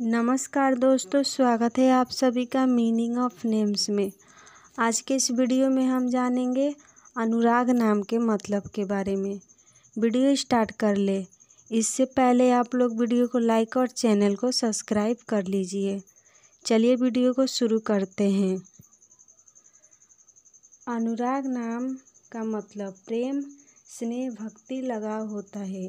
नमस्कार दोस्तों स्वागत है आप सभी का मीनिंग ऑफ नेम्स में आज के इस वीडियो में हम जानेंगे अनुराग नाम के मतलब के बारे में वीडियो स्टार्ट कर ले इससे पहले आप लोग वीडियो को लाइक और चैनल को सब्सक्राइब कर लीजिए चलिए वीडियो को शुरू करते हैं अनुराग नाम का मतलब प्रेम स्नेह भक्ति लगाव होता है